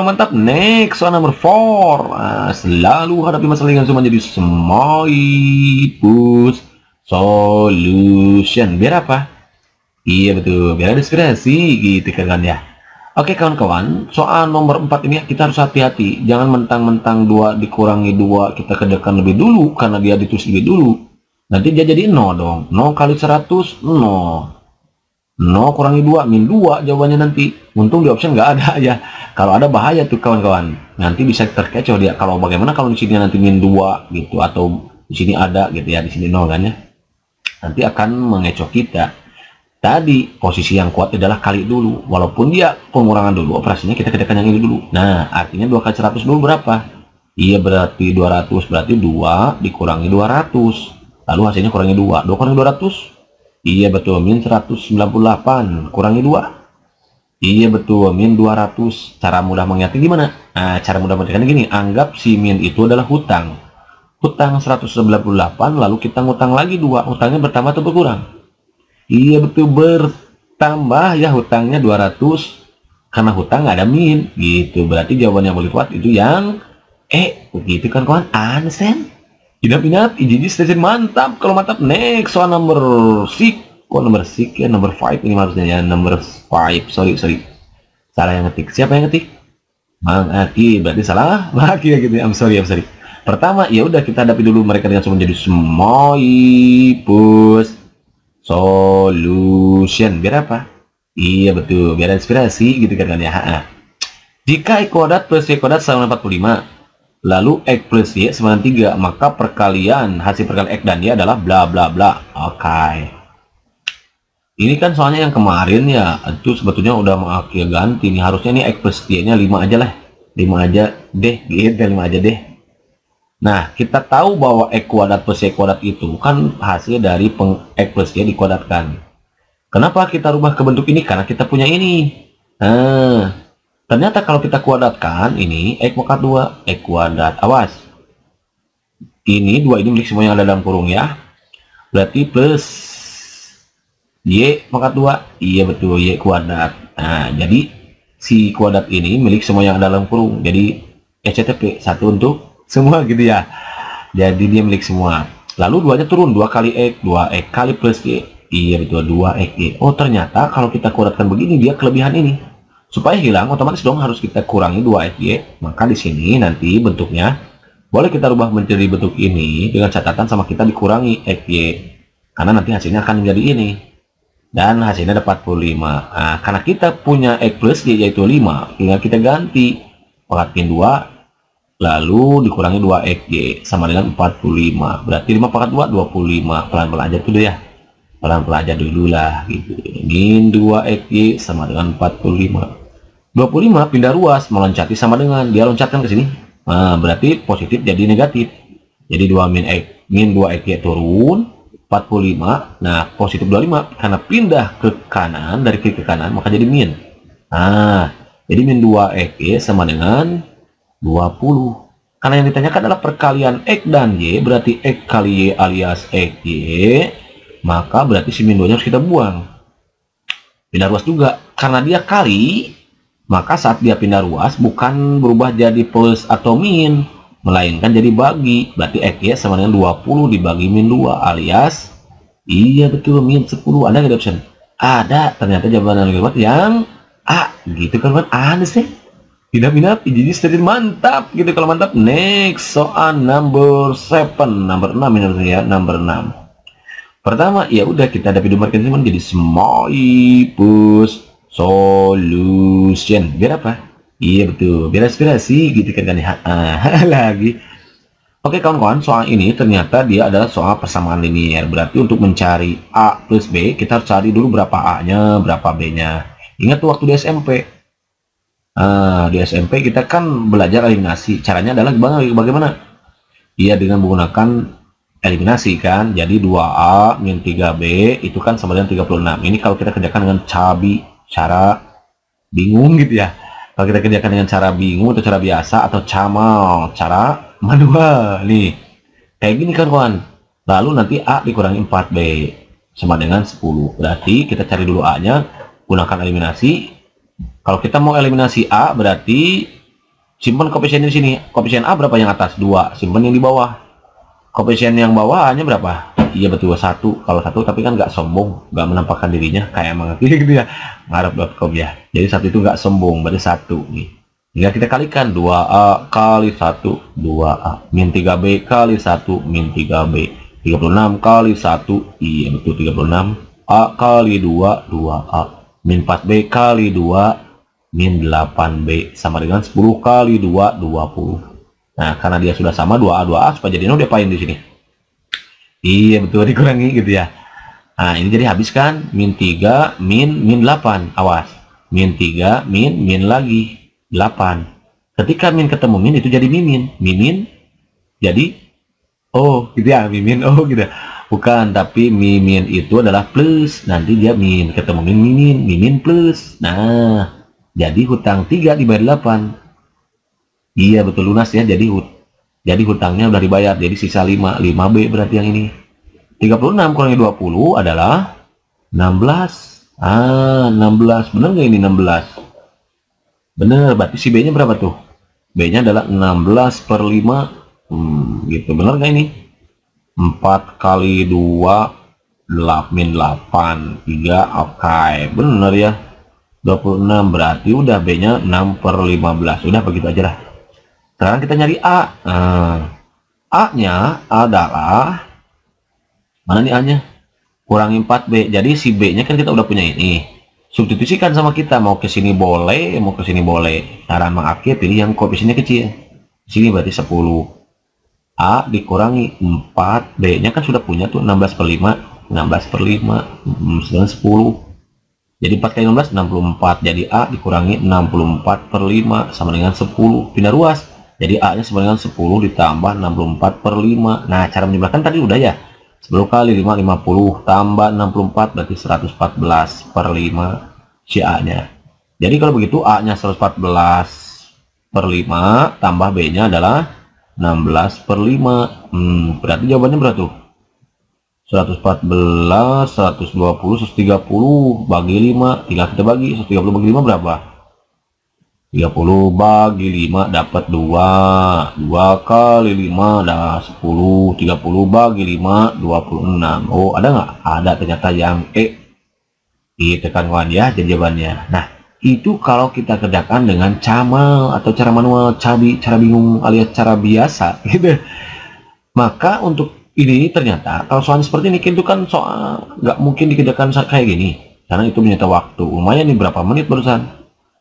selalu mantap next soal nomor 4 nah, selalu hadapi masalah dengan cuma jadi push solution biar apa iya betul biar diskresi gitu kan ya Oke kawan-kawan, soal nomor 4 ini kita harus hati-hati. Jangan mentang-mentang 2 dikurangi dua kita kedekan lebih dulu karena dia ditulis lebih dulu. Nanti dia jadi nol dong. Nol kali 100, nol. No kurangi dua min dua jawabannya nanti. Untung di option nggak ada ya. Kalau ada bahaya tuh kawan-kawan. Nanti bisa terkecoh dia. Kalau bagaimana kalau di sini nanti min dua gitu. Atau di sini ada gitu ya, di sini nol kan ya. Nanti akan mengecoh kita. Tadi posisi yang kuat adalah kali dulu. Walaupun dia pengurangan dulu, operasinya kita kedekan yang ini dulu. Nah, artinya dua kali seratus dulu berapa? Iya berarti 200, berarti dua dikurangi 200. Lalu hasilnya kurangi dua 2 kurangi ratus? Iya betul, min 198, kurangi 2. Iya betul, min 200. Cara mudah mengingatnya gimana? Nah, cara mudah mengingatnya gini, anggap si min itu adalah hutang. Hutang 198, lalu kita ngutang lagi 2, hutangnya bertambah atau berkurang? Iya betul, bertambah ya hutangnya 200, karena hutang ada min. Gitu, berarti jawaban yang boleh kuat itu yang eh Begitu kan kawan, ansen. Inap inap, jadi stasiun mantap. Kalau mantap, next soal number six. Kok oh, nomor six ya? Number five ini maksudnya ya. nomor five. Sorry, sorry. Salah yang ngetik. Siapa yang ngetik? Bang Aki. Berarti salah Bang Aki ya gitu. I'm sorry, I'm sorry. Pertama, ya udah kita hadapi dulu mereka dengan semua jadi solution. Biar apa? Iya betul, biar inspirasi gitu kan, kan ya. Jika ekodat plus ekodat sama lima. Lalu X plus Y sama dengan 3. Maka perkalian, hasil perkalian X dan Y adalah bla bla bla. Oke. Okay. Ini kan soalnya yang kemarin ya, itu sebetulnya udah mengakhir ganti. Ini harusnya ini X plus Y-nya 5 aja lah. 5 aja deh, gitu 5 aja deh. Nah, kita tahu bahwa X kuadrat plus Y kuadrat itu kan hasil dari peng X plus Y dikuadratkan. Kenapa kita rubah ke bentuk ini? Karena kita punya ini. Nah, Ternyata kalau kita kuadratkan ini X pangkat 2, X kuadrat. Awas. Ini dua ini milik semua yang ada dalam kurung ya. Berarti plus Y pangkat 2. Iya betul, Y kuadrat. Nah, jadi si kuadrat ini milik semua yang ada dalam kurung. Jadi ECTP satu untuk semua gitu ya. Jadi dia milik semua. Lalu duanya turun 2 kali X, 2 X kali plus Y. Iya betul, 2 X Y. Oh ternyata kalau kita kuadratkan begini dia kelebihan ini Supaya hilang, otomatis dong harus kita kurangi 2FY. Maka di sini nanti bentuknya boleh kita rubah menjadi bentuk ini dengan catatan sama kita dikurangi FY. Karena nanti hasilnya akan menjadi ini. Dan hasilnya dapat 45. Nah, karena kita punya X plus Y yaitu 5, tinggal kita ganti. 42 2, lalu dikurangi 2 xy sama dengan 45. Berarti 5 pangkat 2, 25. Pelan-pelan aja tuh deh ya pelan-pelan aja dulu lah gitu ini 2xy sama dengan 45 25 pindah ruas meloncati sama dengan dia loncatkan ke sini nah, berarti positif jadi negatif jadi 2 min x min 2xy turun 45 nah positif 25 karena pindah ke kanan dari kiri ke kanan maka jadi min nah jadi min 2xy sama dengan 20 karena yang ditanyakan adalah perkalian X dan Y, berarti X kali Y alias XY maka berarti si min 2 harus kita buang. Pindah ruas juga. Karena dia kali, maka saat dia pindah ruas bukan berubah jadi plus atau min, melainkan jadi bagi. Berarti X sama dengan 20 dibagi min 2 alias, iya betul, min 10. Ada nggak option? Ada, ternyata jawaban yang lebih yang A. Gitu kan, buat aneh sih. pindah pindah jadi sedikit mantap gitu kalau mantap. Next, soal number 7, number 6 ini ya, number 6. Pertama, ya udah kita hadapi marketing cuman jadi smoipus solution. Biar apa? Iya betul, biar aspirasi gitu kan ah lagi. Oke kawan-kawan, soal ini ternyata dia adalah soal persamaan linier. Berarti untuk mencari A plus B, kita harus cari dulu berapa A-nya, berapa B-nya. Ingat tuh waktu di SMP. Nah, di SMP kita kan belajar eliminasi. Caranya adalah bagaimana? Iya dengan menggunakan eliminasi kan jadi 2A min 3B itu kan sama dengan 36 ini kalau kita kerjakan dengan cabi cara bingung gitu ya kalau kita kerjakan dengan cara bingung atau cara biasa atau camal cara manual nih kayak gini kan kawan lalu nanti A dikurangi 4B sama dengan 10 berarti kita cari dulu A nya gunakan eliminasi kalau kita mau eliminasi A berarti simpan koefisien di sini koefisien A berapa yang atas 2 simpan yang di bawah Koefisien yang hanya berapa? Iya betul satu. Kalau satu tapi kan nggak sombong, nggak menampakkan dirinya kayak emang gitu ya. Ngarep.com ya. Jadi satu itu nggak sombong, berarti satu nih. Jika kita kalikan 2A kali satu dua a Min tiga b kali satu min tiga b tiga puluh enam kali 1, iya betul enam A kali dua dua a Min empat b kali dua min delapan b Sama dengan sepuluh kali dua dua puluh. Nah, karena dia sudah sama 2A 2A supaya jadinya udah pain di sini. Iya, betul dikurangi gitu ya. Nah, ini jadi habis kan? Min 3, min, min 8. Awas. Min 3, min, min lagi. 8. Ketika min ketemu min, itu jadi mimin. Mimin jadi oh gitu ya. Mimin oh gitu. Bukan, tapi mimin itu adalah plus. Nanti dia min. Ketemu min, mimin. Mimin plus. Nah, jadi hutang 3 dibayar 8. Iya betul lunas ya. Jadi hut jadi hutangnya udah dibayar. Jadi sisa 5. 5B berarti yang ini. 36 kurangi 20 adalah 16. Ah, 16. bener nggak ini 16? bener Berarti si B-nya berapa tuh? B-nya adalah 16 per 5. Hmm, gitu. bener nggak ini? 4 kali 2 8, 8. 3. Oke. Okay. bener ya. 26 berarti udah B-nya 6 per 15. Udah begitu aja lah. Sekarang nah, kita nyari A. Nah, A-nya adalah, mana nih A-nya? Kurangi 4B. Jadi si B-nya kan kita udah punya ini. Substitusikan sama kita. Mau ke sini boleh, mau ke sini boleh. Cara mengakhir pilih yang koefisiennya kecil. Sini berarti 10. A dikurangi 4 B nya kan sudah punya tuh 16 per 5 16 per 5 sedangkan 10 jadi 4 kali 16 64 jadi A dikurangi 64 per 5 sama dengan 10 pindah ruas jadi A-nya sebenarnya 10 ditambah 64 per 5. Nah, cara menjumlahkan tadi udah ya. 10 kali 5, 50. Tambah 64 berarti 114 per 5 si A-nya. Jadi kalau begitu A-nya 114 per 5, tambah B-nya adalah 16 per 5. Hmm, berarti jawabannya berapa tuh? 114, 120, 130 bagi 5. Tinggal kita bagi. 130 bagi 5 berapa? 30 bagi 5 dapat 2 2 kali 5 dah 10 30 bagi 5 26 Oh ada nggak? ada ternyata yang E kita kan kawan ya jawabannya nah itu kalau kita kerjakan dengan camal atau cara manual cabi cara bingung alias cara biasa gitu maka untuk ini ternyata kalau soal seperti ini itu kan soal nggak mungkin dikerjakan kayak gini karena itu menyita waktu lumayan nih berapa menit barusan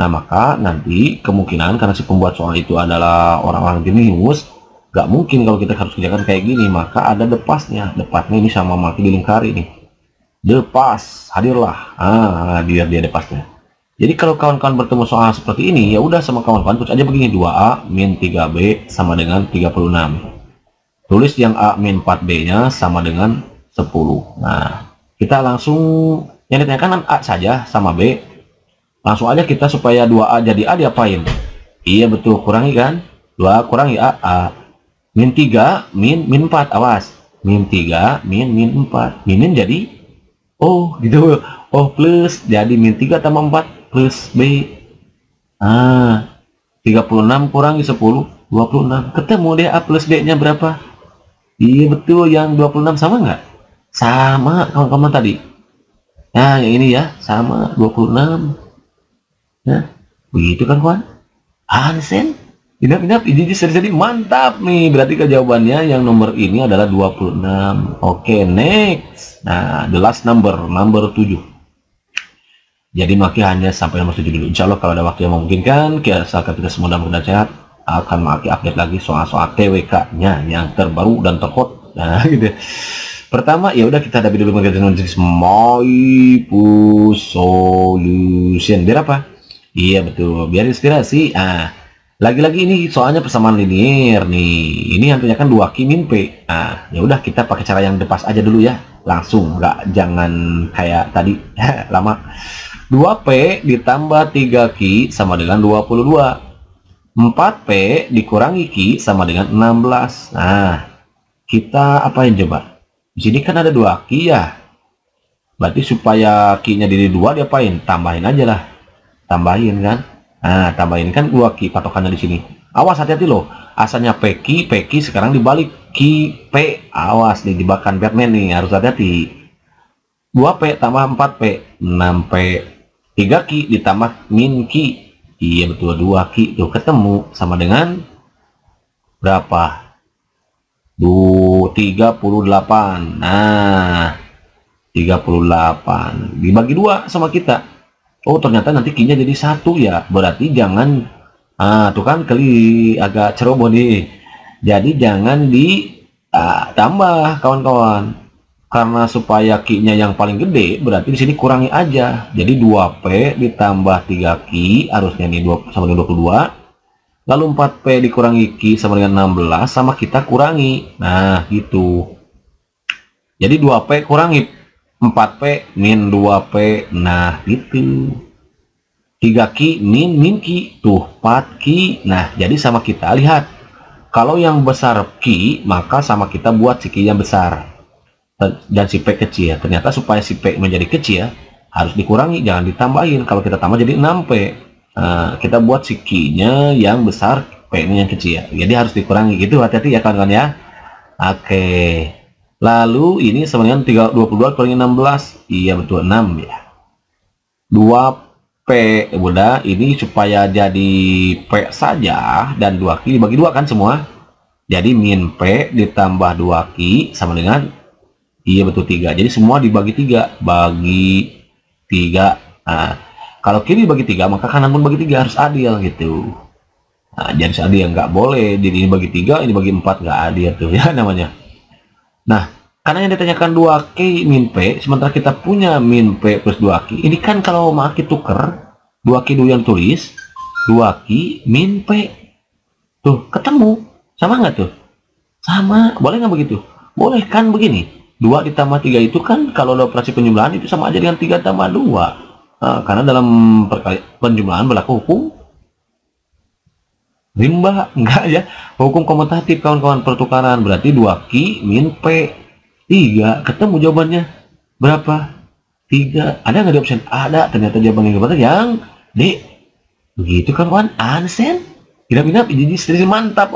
Nah, maka nanti kemungkinan karena si pembuat soal itu adalah orang-orang jenius, gak mungkin kalau kita harus kerjakan kayak gini, maka ada depasnya. Depasnya ini sama mati dilingkari nih. Depas, hadirlah. Ah, biar dia depasnya. Jadi kalau kawan-kawan bertemu soal seperti ini, ya udah sama kawan-kawan tulis aja begini 2A min 3B sama dengan 36. Tulis yang A min 4B-nya sama dengan 10. Nah, kita langsung yang ditanyakan kan A saja sama B Nah, langsung aja kita supaya 2A jadi A diapain? Iya betul, kurangi kan? 2 a kurangi A, A. Min 3, min, min 4, awas. Min 3, min, min 4. Minin jadi? Oh, gitu. Oh, plus. Jadi min 3 tambah 4 plus B. Ah, 36 kurangi 10, 26. Ketemu deh A plus B-nya berapa? Iya betul, yang 26 sama nggak? Sama kawan-kawan tadi. Nah, yang ini ya, sama 26 ya begitu kan kawan Hansen ah, inap inap ini jadi jadi mantap nih berarti jawabannya yang nomor ini adalah 26 oke okay, next nah the last number number 7 jadi maki hanya sampai nomor 7 dulu insya Allah kalau ada waktu yang memungkinkan asalkan kita semua dalam keadaan sehat akan maki update lagi soal-soal TWK nya yang terbaru dan terhot nah gitu Pertama, ya udah kita hadapi dulu mengenai jenis my solution. Biar Iya betul, biar inspirasi. Ah, lagi-lagi ini soalnya persamaan linier nih. Ini yang kan dua kimin p. Ah, ya udah kita pakai cara yang depas aja dulu ya. Langsung, nggak jangan kayak tadi lama. 2P ditambah 3 Ki sama dengan 22. 4P dikurangi Ki sama dengan 16. Nah, kita apa yang coba? Di sini kan ada dua Ki ya. Berarti supaya kinya nya jadi 2 diapain? Tambahin aja lah tambahin kan nah tambahin kan dua ki patokannya di sini awas hati-hati loh asalnya peki peki sekarang dibalik ki p awas nih jebakan Batman nih harus hati-hati 2P tambah 4P 6P tiga ki ditambah min ki, iya betul 2 ki tuh ketemu sama dengan berapa tiga puluh delapan, nah 38 dibagi dua sama kita oh ternyata nanti kinya jadi satu ya berarti jangan ah tuh kan keli agak ceroboh nih jadi jangan ditambah ah, kawan-kawan karena supaya kinya yang paling gede berarti di sini kurangi aja jadi 2p ditambah 3 ki harusnya ini 2 sama dengan 22 lalu 4p dikurangi ki sama dengan 16 sama kita kurangi nah gitu jadi 2p kurangi 4P min 2P nah itu 3Q min min Q tuh 4Q nah jadi sama kita lihat kalau yang besar Q maka sama kita buat si Q yang besar dan si P kecil ya ternyata supaya si P menjadi kecil ya, harus dikurangi jangan ditambahin kalau kita tambah jadi 6P nah, kita buat si Q nya yang besar P nya yang kecil ya. jadi harus dikurangi gitu hati-hati ya kawan-kawan ya oke okay. Lalu ini sama dengan 22 kurangi 16. Iya betul 6 ya. 2P eh, udah ini supaya jadi P saja dan 2Q dibagi 2 kan semua. Jadi min P ditambah 2Q sama dengan iya betul 3. Jadi semua dibagi 3. Bagi 3. Nah, kalau kiri bagi 3 maka kanan pun bagi 3 harus adil gitu. Nah, jadi adil nggak boleh. Jadi ini bagi 3, ini bagi 4 nggak adil tuh ya namanya. Nah, karena yang ditanyakan 2 k min P, sementara kita punya min P plus 2 k ini kan kalau maki tuker, 2 k dulu yang tulis, 2 k min P. Tuh, ketemu. Sama nggak tuh? Sama. Boleh nggak begitu? Boleh kan begini. 2 ditambah 3 itu kan kalau ada operasi penjumlahan itu sama aja dengan 3 tambah 2. Nah, karena dalam penjumlahan berlaku hukum Rimba enggak ya. Hukum komutatif kawan-kawan pertukaran berarti 2 Q min P 3 ketemu jawabannya berapa? 3. Ada nggak di option? Ada. Ternyata jawaban yang benar yang D. Begitu kawan-kawan. Ansen. Tidak minat, jadi mantap.